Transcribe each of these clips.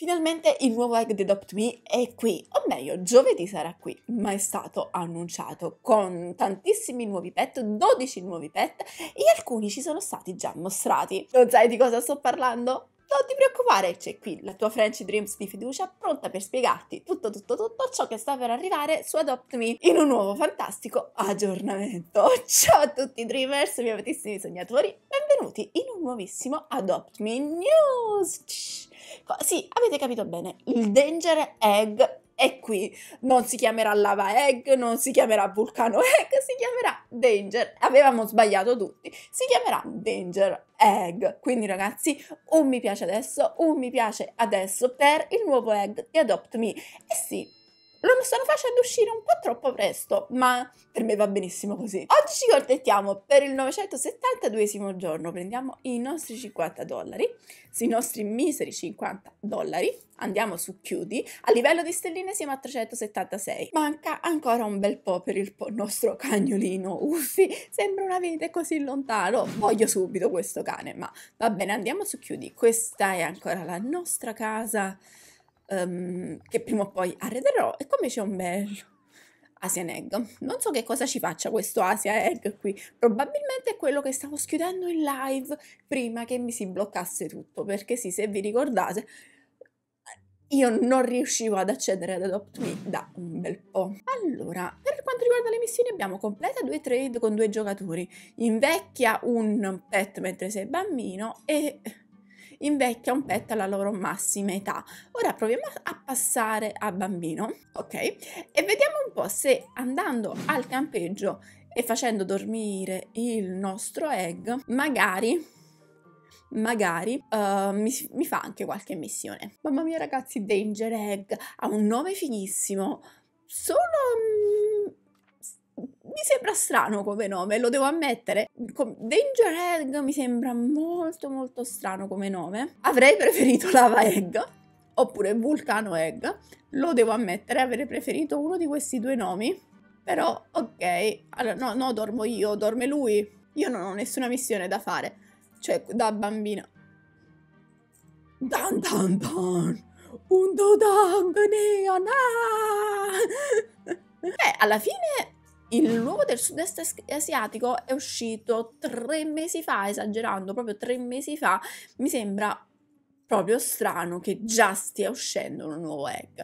Finalmente il nuovo Egg Did Adopt Me è qui, o meglio, giovedì sarà qui, ma è stato annunciato con tantissimi nuovi pet, 12 nuovi pet e alcuni ci sono stati già mostrati. Non sai di cosa sto parlando? non ti preoccupare, c'è qui la tua French Dreams di fiducia pronta per spiegarti tutto, tutto, tutto ciò che sta per arrivare su Adopt Me in un nuovo fantastico aggiornamento. Ciao a tutti Dreamers, miei amatissimi sognatori, benvenuti! benvenuti in un nuovissimo Adopt Me News! Sì, avete capito bene, il Danger Egg è qui. Non si chiamerà Lava Egg, non si chiamerà Vulcano Egg, si chiamerà Danger. Avevamo sbagliato tutti. Si chiamerà Danger Egg. Quindi ragazzi, un mi piace adesso, un mi piace adesso per il nuovo egg di Adopt Me. E eh sì, lo stanno facendo uscire un po' troppo presto, ma per me va benissimo così. Oggi ci cortettiamo per il 972 giorno, prendiamo i nostri 50 dollari, sui nostri miseri 50 dollari, andiamo su chiudi, a livello di stelline siamo a 376, manca ancora un bel po' per il po nostro cagnolino, uffi, sembra una vita così lontano, voglio subito questo cane, ma va bene, andiamo su chiudi, questa è ancora la nostra casa um, che prima o poi arrederò e come c'è un bel Asian Egg. Non so che cosa ci faccia questo Asia Egg qui, probabilmente è quello che stavo schiudendo in live prima che mi si bloccasse tutto, perché sì, se vi ricordate, io non riuscivo ad accedere ad Adopt Me da un bel po'. Allora, per quanto riguarda le missioni abbiamo completa due trade con due giocatori, invecchia un pet mentre sei bambino e invecchia un pet alla loro massima età. Ora proviamo a passare a bambino, ok? E vediamo un po' se andando al campeggio e facendo dormire il nostro egg, magari magari uh, mi, mi, fa anche qualche missione. Mamma mia ragazzi, Danger Egg ha un nome finissimo, solo mm, mi sembra strano come nome, lo devo ammettere. Danger Egg mi sembra molto molto strano come nome. Avrei preferito Lava Egg oppure Vulcano Egg. Lo devo ammettere, avrei preferito uno di questi due nomi. Però, ok, allora, no, no, dormo io, dorme lui. Io non ho nessuna missione da fare, cioè da bambina. Dan dan dan! Un dodang neon! Ah! Beh, alla fine il luogo del sud-est asiatico è uscito tre mesi fa, esagerando, proprio tre mesi fa. Mi sembra proprio strano che già stia uscendo un nuovo egg.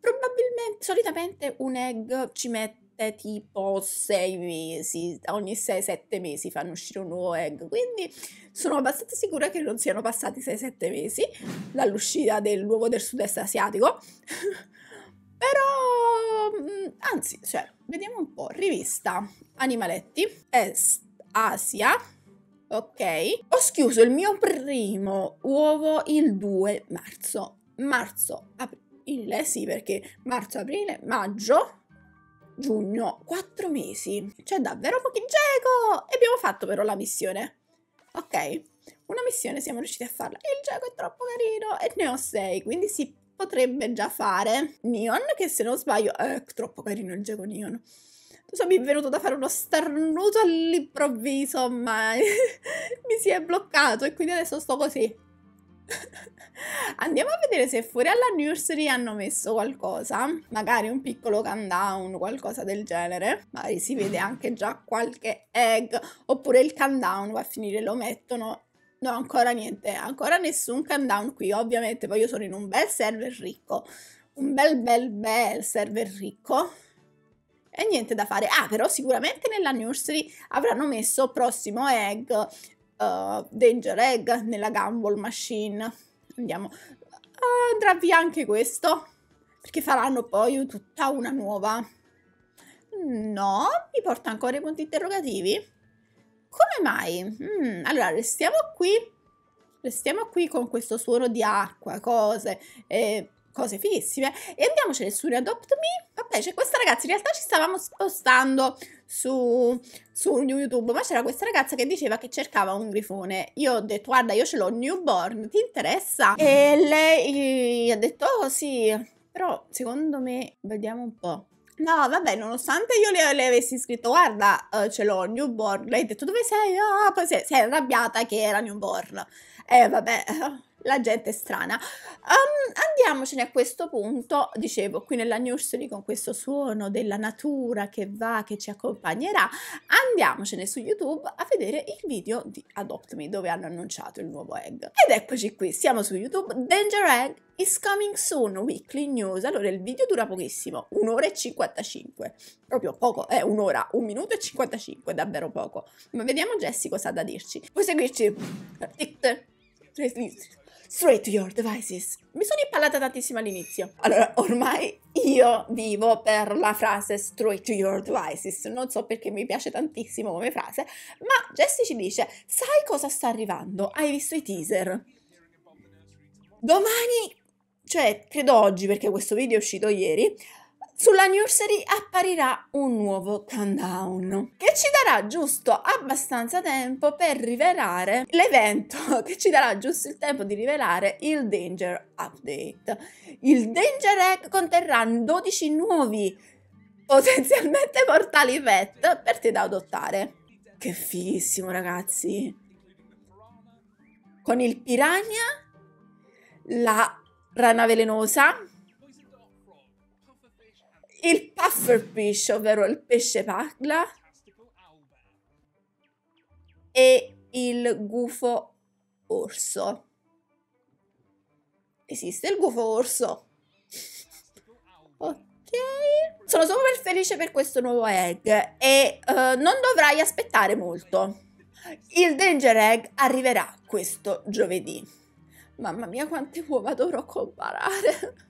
Probabilmente, solitamente un egg ci mette tipo sei mesi, ogni sei, sette mesi fanno uscire un nuovo egg, quindi sono abbastanza sicura che non siano passati sei, sette mesi dall'uscita del luogo del sud-est asiatico, però mm, anzi, cioè, Vediamo un po', rivista Animaletti, Est Asia, ok. Ho schiuso il mio primo uovo il 2 marzo, marzo, aprile, sì perché marzo, aprile, maggio, giugno, quattro mesi. C'è davvero pochi geco! E abbiamo fatto però la missione, ok. Una missione siamo riusciti a farla. Il geco è troppo carino e ne ho sei, quindi si potrebbe già fare Neon, che se non sbaglio è eh, troppo carino il gioco Neon. Tu so, mi è venuto da fare uno starnuto all'improvviso, ma mi si è bloccato e quindi adesso sto così. Andiamo a vedere se fuori alla nursery hanno messo qualcosa, magari un piccolo countdown, qualcosa del genere. Magari si vede anche già qualche egg, oppure il countdown va a finire, lo mettono No, ancora niente, ancora nessun countdown qui, ovviamente, poi io sono in un bel server ricco, un bel bel bel server ricco. E niente da fare. Ah, però sicuramente nella nursery avranno messo prossimo egg, uh, danger egg, nella gamble machine. Andiamo. Uh, andrà via anche questo, perché faranno poi tutta una nuova. No, mi porta ancora i punti interrogativi. Come mai? Mm, allora, restiamo qui. Restiamo qui con questo suono di acqua, cose, eh, cose fighissime. E andiamocene su Readopt Me. Vabbè, c'è questa ragazza, in realtà ci stavamo spostando su, su YouTube, ma c'era questa ragazza che diceva che cercava un grifone. Io ho detto, guarda, io ce l'ho newborn, ti interessa? E lei ha detto, oh sì, però secondo me, vediamo un po'. No, vabbè, nonostante io le, le avessi scritto, guarda, uh, ce l'ho, newborn, lei ha detto dove sei? Ah, poi sei, è, arrabbiata che era newborn. E eh, vabbè, eh la gente è strana. Um, andiamocene a questo punto, dicevo, qui nella nursery con questo suono della natura che va, che ci accompagnerà, andiamocene su YouTube a vedere il video di Adopt Me dove hanno annunciato il nuovo egg. Ed eccoci qui, siamo su YouTube, Danger Egg is coming soon, weekly news. Allora il video dura pochissimo, un'ora e 55, proprio poco, è eh, un'ora, un minuto e 55, davvero poco. Ma vediamo Jessie cosa ha da dirci. Puoi seguirci per eh, TikTok, straight to your devices. Mi sono impallata tantissimo all'inizio. Allora, ormai io vivo per la frase straight to your devices. Non so perché mi piace tantissimo come frase, ma Jessie ci dice: Sai cosa sta arrivando? Hai visto i teaser? Domani cioè credo oggi perché questo video è uscito ieri, sulla nursery apparirà un nuovo countdown che ci darà giusto abbastanza tempo per rivelare l'evento, che ci darà giusto il tempo di rivelare il Danger Update. Il Danger Egg conterrà 12 nuovi potenzialmente mortali pet per te da adottare. Che fighissimo ragazzi! Con il piranha, la rana velenosa, il puffer pufferfish, ovvero il pesce pagla, e il gufo orso. Esiste il gufo orso. Ok. Sono super felice per questo nuovo egg e uh, non dovrai aspettare molto. Il Danger Egg arriverà questo giovedì. Mamma mia quante uova dovrò comparare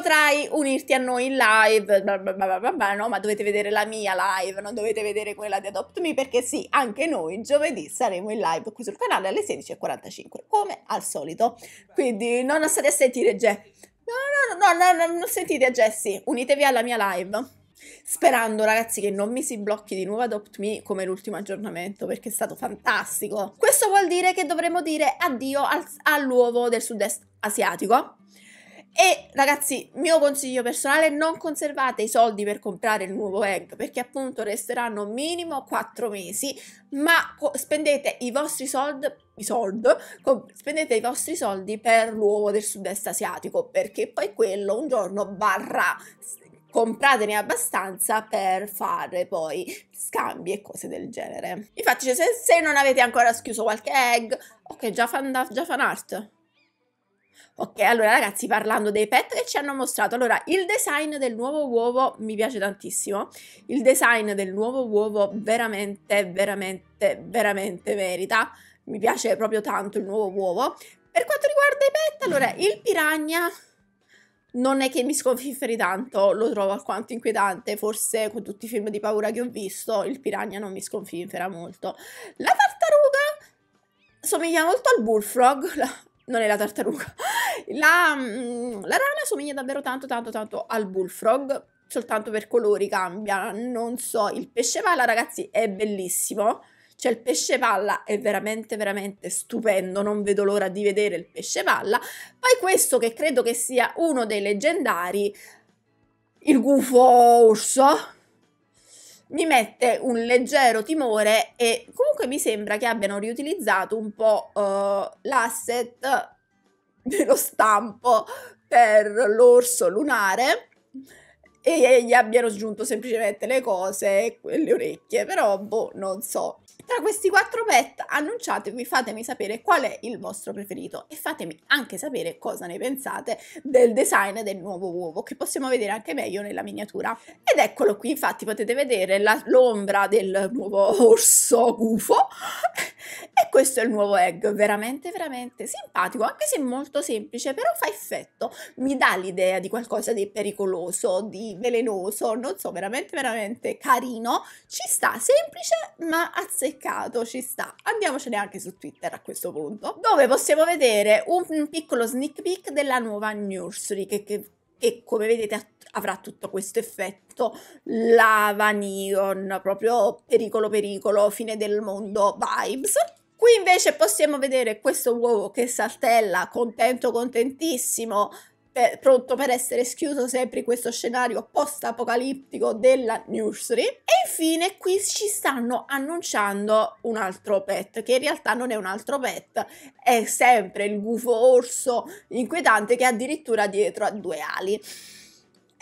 potrai unirti a noi in live, bla bla bla no, ma dovete vedere la mia live, non dovete vedere quella di Adopt Me, perché sì, anche noi giovedì saremo in live qui sul canale alle 16.45, come al solito. Quindi non state a sentire Jess. No, no, no, no, no, non sentite a Jessie, unitevi alla mia live. Sperando, ragazzi, che non mi si blocchi di nuovo Adopt Me come l'ultimo aggiornamento, perché è stato fantastico. Questo vuol dire che dovremo dire addio al, all'uovo del sud-est asiatico, e ragazzi, mio consiglio personale, non conservate i soldi per comprare il nuovo egg perché appunto resteranno minimo 4 mesi, ma spendete i vostri soldi i soldi, spendete i vostri soldi per l'uovo del sud-est asiatico perché poi quello un giorno varrà compratene abbastanza per fare poi scambi e cose del genere. Infatti, cioè, se, se, non avete ancora schiuso qualche egg, ok, già fan, da, già fan art. Ok, allora ragazzi, parlando dei pet che ci hanno mostrato, allora il design del nuovo uovo mi piace tantissimo. Il design del nuovo uovo veramente, veramente, veramente merita. Mi piace proprio tanto il nuovo uovo. Per quanto riguarda i pet, allora mm. il piragna non è che mi sconfifferi tanto, lo trovo alquanto inquietante, forse con tutti i film di paura che ho visto, il piragna non mi sconfinfera molto. La tartaruga somiglia molto al bullfrog, non è la tartaruga. La, mm, la rana somiglia davvero tanto tanto tanto al bullfrog, soltanto per colori cambia, non so, il pesce palla ragazzi è bellissimo, cioè il pesce palla è veramente veramente stupendo, non vedo l'ora di vedere il pesce palla, poi questo che credo che sia uno dei leggendari, il gufo orso, mi mette un leggero timore e comunque mi sembra che abbiano riutilizzato un po' uh, l'asset dello stampo per l'orso lunare e gli abbiano aggiunto semplicemente le cose e le orecchie, però boh, non so. Tra questi quattro pet annunciatemi, fatemi sapere qual è il vostro preferito e fatemi anche sapere cosa ne pensate del design del nuovo uovo che possiamo vedere anche meglio nella miniatura. Ed eccolo qui, infatti potete vedere la, l'ombra del nuovo orso gufo questo è il nuovo egg, veramente, veramente simpatico, anche se molto semplice, però fa effetto, mi dà l'idea di qualcosa di pericoloso, di velenoso, non so, veramente, veramente carino, ci sta, semplice ma azzeccato, ci sta. Andiamocene anche su Twitter a questo punto, dove possiamo vedere un piccolo sneak peek della nuova nursery che, che e come vedete avrà tutto questo effetto lava neon, proprio pericolo pericolo, fine del mondo vibes Qui invece possiamo vedere questo uovo che saltella, contento, contentissimo, per, pronto per essere schiuso sempre in questo scenario post-apocalittico della nursery. E infine qui ci stanno annunciando un altro pet, che in realtà non è un altro pet, è sempre il gufo orso inquietante che è addirittura dietro ha due ali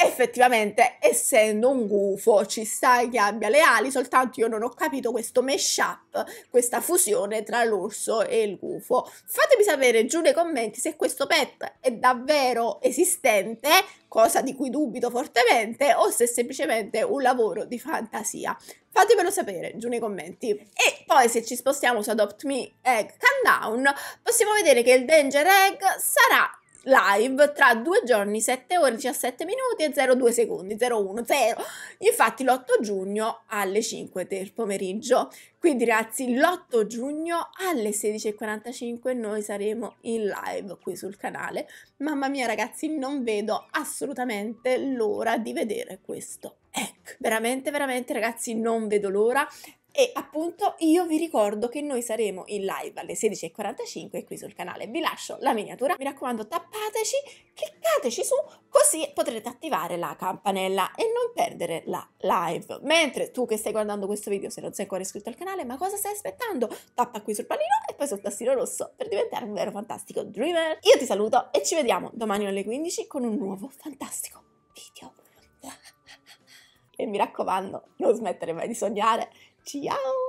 effettivamente essendo un gufo ci sta che abbia le ali soltanto io non ho capito questo mesh up questa fusione tra l'orso e il gufo fatemi sapere giù nei commenti se questo pet è davvero esistente cosa di cui dubito fortemente o se è semplicemente un lavoro di fantasia fatemelo sapere giù nei commenti. E poi se ci spostiamo su Adopt Me Egg Countdown, possiamo vedere che il Danger Egg sarà live tra due giorni, 7 ore, 17 minuti e 02 secondi, 01, 0. Infatti l'8 giugno alle 5 del pomeriggio. Quindi ragazzi, l'8 giugno alle 16.45 noi saremo in live qui sul canale. Mamma mia ragazzi, non vedo assolutamente l'ora di vedere questo. Ecco, veramente, veramente ragazzi, non vedo l'ora. E appunto io vi ricordo che noi saremo in live alle 16.45 qui sul canale. Vi lascio la miniatura, mi raccomando tappateci, cliccateci su così potrete attivare la campanella e non perdere la live. Mentre tu che stai guardando questo video, se non sei ancora iscritto al canale, ma cosa stai aspettando? Tappa qui sul pallino e poi sul tastino rosso per diventare un vero fantastico dreamer. Io ti saluto e ci vediamo domani alle 15 con un nuovo fantastico video. E mi raccomando, non smettere mai di sognare. Ciao.